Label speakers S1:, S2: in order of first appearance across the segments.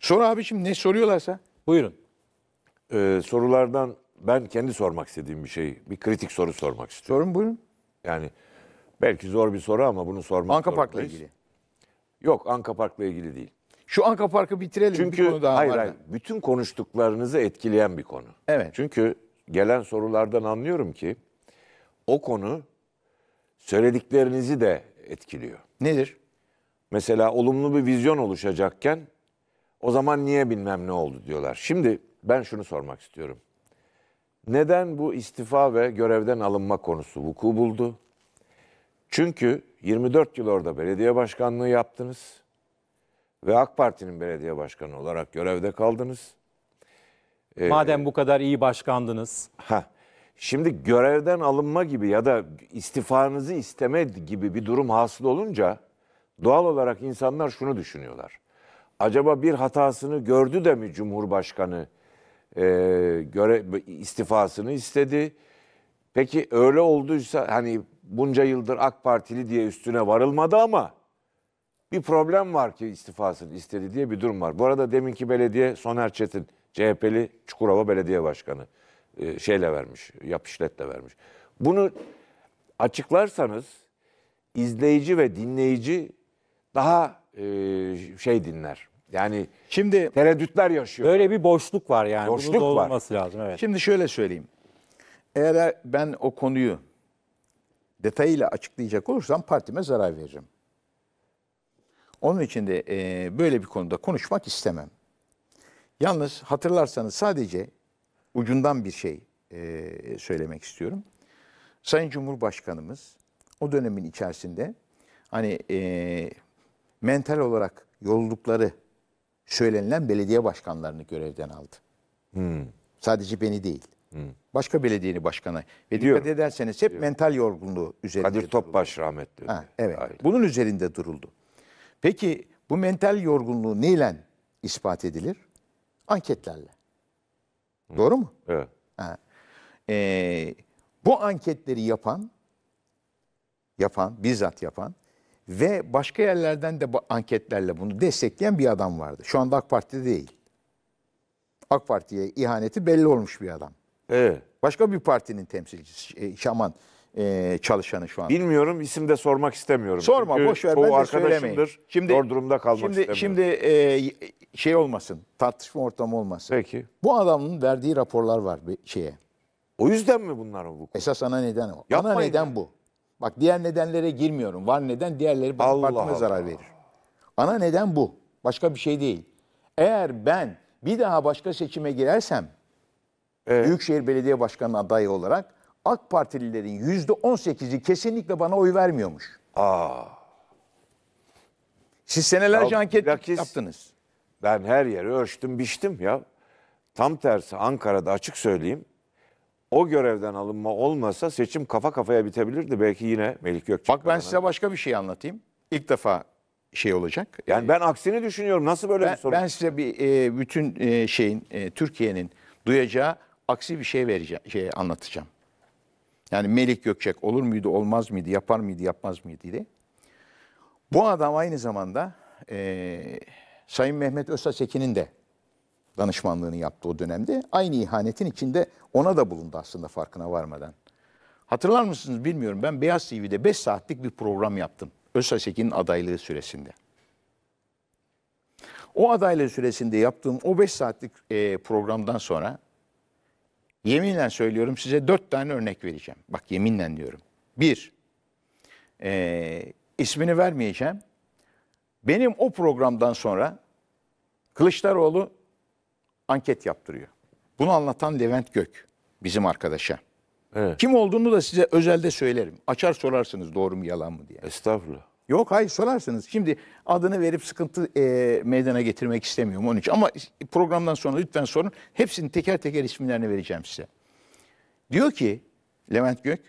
S1: Sor abiciğim ne soruyorlarsa. Buyurun. Ee, sorulardan ben kendi sormak istediğim bir şey, bir kritik soru sormak istiyorum. Sorun buyurun. Yani belki zor bir soru ama bunu sormak Anka Park'la ilgili. Yok Anka Park'la ilgili değil. Şu Anka Park'ı bitirelim. Çünkü bir konu daha hayır, hayır bütün konuştuklarınızı etkileyen bir konu. Evet. Çünkü gelen sorulardan anlıyorum ki o konu söylediklerinizi de etkiliyor. Nedir? Mesela olumlu bir vizyon oluşacakken o zaman niye bilmem ne oldu diyorlar. Şimdi ben şunu sormak istiyorum. Neden bu istifa ve görevden alınma konusu vuku buldu? Çünkü 24 yıl orada belediye başkanlığı yaptınız ve AK Parti'nin belediye başkanı olarak görevde kaldınız. Ee, Madem bu kadar iyi başkandınız. Ha. Şimdi görevden alınma gibi ya da istifanızı isteme gibi bir durum hasıl olunca doğal olarak insanlar şunu düşünüyorlar acaba bir hatasını gördü de mi Cumhurbaşkanı e, göre, istifasını istedi? Peki öyle olduysa hani bunca yıldır AK Partili diye üstüne varılmadı ama bir problem var ki istifasını istedi diye bir durum var. Bu arada deminki belediye Soner Çetin, CHP'li Çukurova Belediye Başkanı e, şeyle vermiş, yapışletle vermiş. Bunu açıklarsanız izleyici ve dinleyici daha e, şey dinler. Yani şimdi tereddütler yaşıyor. Böyle bir boşluk var yani. Boşluk Bunun var. olması lazım evet.
S2: Şimdi şöyle söyleyeyim. Eğer ben o konuyu detayıyla açıklayacak olursam partime zarar veririm. Onun için de e, böyle bir konuda konuşmak istemem. Yalnız hatırlarsanız sadece ucundan bir şey e, söylemek istiyorum. Sayın Cumhurbaşkanımız o dönemin içerisinde hani e, mental olarak yoldukları söylenilen belediye başkanlarını görevden aldı. Hmm. Sadece beni değil. Hmm. Başka belediyenin başkanı. Ve Biliyorum. dikkat ederseniz hep Biliyorum. mental yorgunluğu üzerinde Kadir Topbaş duruldu. rahmetli. Ha, evet. Aynen. Bunun üzerinde duruldu. Peki bu mental yorgunluğu neyle ispat edilir? Anketlerle. Hı. Doğru mu? Evet. Ha. Ee, bu anketleri yapan, yapan, bizzat yapan ve başka yerlerden de anketlerle bunu destekleyen bir adam vardı. Şu anda AK Parti'de değil. AK Parti'ye ihaneti belli olmuş bir adam. Evet. Başka bir partinin temsilcisi, e, şaman e, çalışanı şu an. Bilmiyorum, isim de sormak istemiyorum. Sorma, Çünkü boş ver, ben de söylemeyeyim. Şimdi, zor durumda kalmak şimdi, istemiyorum. Şimdi e, şey olmasın, tartışma ortamı olmasın. Peki. Bu adamın verdiği raporlar var bir şeye. O yüzden mi bunlar bu? Esas ana neden o. Yapmayın ana neden ya. bu. Bak diğer nedenlere girmiyorum. Var neden diğerleri Allah partime zarar verir. Ana neden bu. Başka bir şey değil. Eğer ben bir daha başka seçime girersem evet. Büyükşehir Belediye Başkanı adayı olarak AK Partililerin %18'i kesinlikle bana
S1: oy vermiyormuş. Aa. Siz senelerce ya, anket bilakis, yaptınız. Ben her yeri ölçtüm biçtim ya. Tam tersi Ankara'da açık söyleyeyim o görevden alınma olmasa seçim kafa kafaya bitebilirdi. Belki yine Melih Gökçek. Bak ben size başka bir şey anlatayım. İlk defa şey olacak. Yani ben aksini düşünüyorum.
S2: Nasıl böyle ben, bir sorun? Ben size bir e, bütün e, şeyin e, Türkiye'nin duyacağı aksi bir şey vereceğim, şey anlatacağım. Yani Melik Gökçek olur muydu, olmaz mıydı, yapar mıydı, yapmaz mıydı diye. Bu adam aynı zamanda e, Sayın Mehmet Öztasekin'in de danışmanlığını yaptı o dönemde. Aynı ihanetin içinde ona da bulundu aslında farkına varmadan. Hatırlar mısınız bilmiyorum ben Beyaz TV'de 5 saatlik bir program yaptım. Özsaseki'nin adaylığı süresinde. O adaylığı süresinde yaptığım o 5 saatlik e, programdan sonra yeminle söylüyorum size 4 tane örnek vereceğim. Bak yeminle diyorum. Bir, e, ismini vermeyeceğim. Benim o programdan sonra Kılıçdaroğlu anket yaptırıyor. Bunu anlatan Levent Gök bizim arkadaşa. Evet. Kim olduğunu da size özelde söylerim. Açar sorarsınız doğru mu yalan mı diye. Estağfurullah. Yok hayır sorarsınız. Şimdi adını verip sıkıntı e, meydana getirmek istemiyorum onun için. Ama programdan sonra lütfen sorun. Hepsinin teker teker isimlerini vereceğim size. Diyor ki Levent Gök,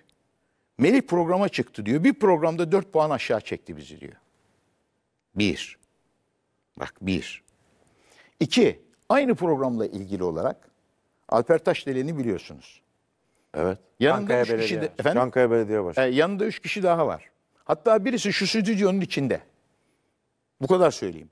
S2: Melih programa çıktı diyor. Bir programda dört puan aşağı çekti bizi diyor. Bir. Bak bir. İki. Aynı programla ilgili olarak Alper Taşdelen'i biliyorsunuz. Evet. Yanında Çankaya üç kişi de, efendim, Çankaya Belediye Başkanı. e, yanında üç kişi daha var. Hatta birisi şu stüdyonun içinde. Bu kadar söyleyeyim.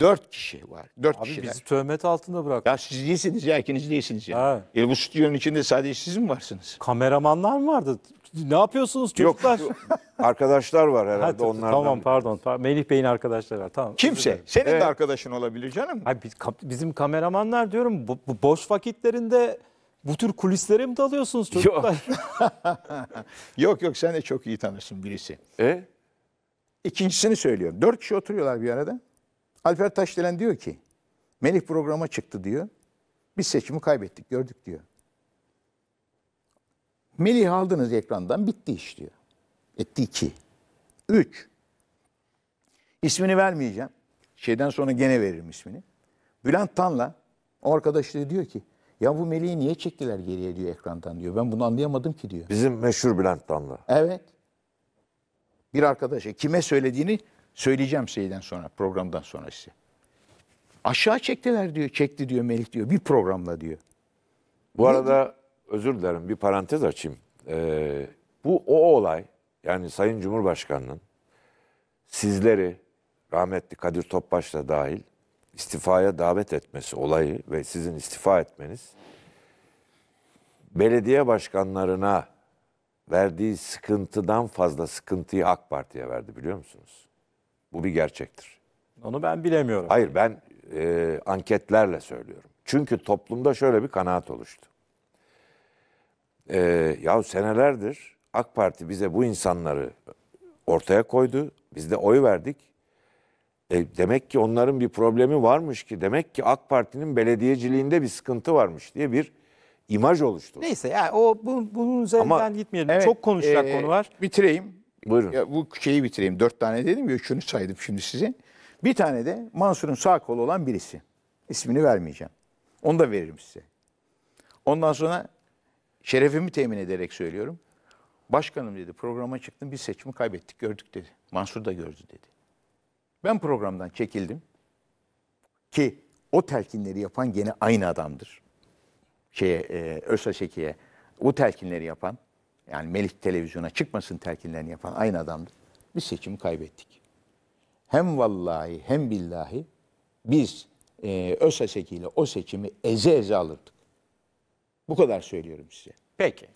S2: Dört kişi var. Dört Abi kişi. bizi töhmet altında bırak. Ya siz değilsiniz ya ikiniz değilsiniz ya. Ha. E, bu stüdyonun içinde sadece siz mi varsınız? Kameramanlar mı vardı? Ne yapıyorsunuz çocuklar? Yok,
S1: arkadaşlar var herhalde ha, onlardan. Tamam
S2: pardon, pardon. Melih Bey'in arkadaşları var.
S1: Tamam. Kimse. Senin evet. de
S2: arkadaşın olabilir canım. Hayır, bizim kameramanlar diyorum bu, bu boş vakitlerinde bu tür kulislere mi dalıyorsunuz çocuklar? Yok. yok yok sen de çok iyi tanırsın birisi. E? İkincisini söylüyorum. Dört kişi oturuyorlar bir arada. Alper Taşdelen diyor ki Melih programa çıktı diyor. Biz seçimi kaybettik gördük diyor. Melih aldınız ekrandan bitti iş diyor. Etti iki. Üç. İsmini vermeyeceğim. Şeyden sonra gene veririm ismini. Bülent Tan'la arkadaşları diyor ki ya bu Melih'i niye çektiler geriye diyor ekrandan diyor. Ben bunu anlayamadım ki diyor.
S1: Bizim meşhur Bülent
S2: Tan'la. Evet. Bir arkadaşa kime söylediğini söyleyeceğim şeyden sonra programdan sonra size.
S1: Aşağı çektiler diyor. Çekti diyor Melih diyor. Bir programla diyor. Bu ne arada diyor? özür dilerim bir parantez açayım. Ee, bu o olay yani Sayın Cumhurbaşkanı'nın sizleri rahmetli Kadir Topbaş dahil istifaya davet etmesi olayı ve sizin istifa etmeniz belediye başkanlarına verdiği sıkıntıdan fazla sıkıntıyı AK Parti'ye verdi biliyor musunuz? Bu bir gerçektir. Onu ben bilemiyorum. Hayır ben e, anketlerle söylüyorum. Çünkü toplumda şöyle bir kanaat oluştu e, ee, ya senelerdir AK Parti bize bu insanları ortaya koydu. Biz de oy verdik. E, demek ki onların bir problemi varmış ki demek ki AK Parti'nin belediyeciliğinde bir sıkıntı varmış diye bir imaj oluştu.
S2: Neyse ya yani o bu, bunun üzerinden gitmeyelim. Evet, Çok konuşacak e, konu var. Bitireyim. Buyurun. Ya, bu şeyi bitireyim. Dört tane dedim ya üçünü saydım şimdi size. Bir tane de Mansur'un sağ kolu olan birisi. İsmini vermeyeceğim. Onu da veririm size. Ondan sonra Şerefimi temin ederek söylüyorum. Başkanım dedi programa çıktım bir seçimi kaybettik gördük dedi. Mansur da gördü dedi. Ben programdan çekildim. Ki o telkinleri yapan gene aynı adamdır. Şeye, e, Öztaşeki'ye o telkinleri yapan yani Melih televizyona çıkmasın telkinlerini yapan aynı adamdır. Biz seçimi kaybettik. Hem vallahi hem billahi biz e, ÖSSEK ile o seçimi eze eze alırdık. Bu kadar söylüyorum size. Peki.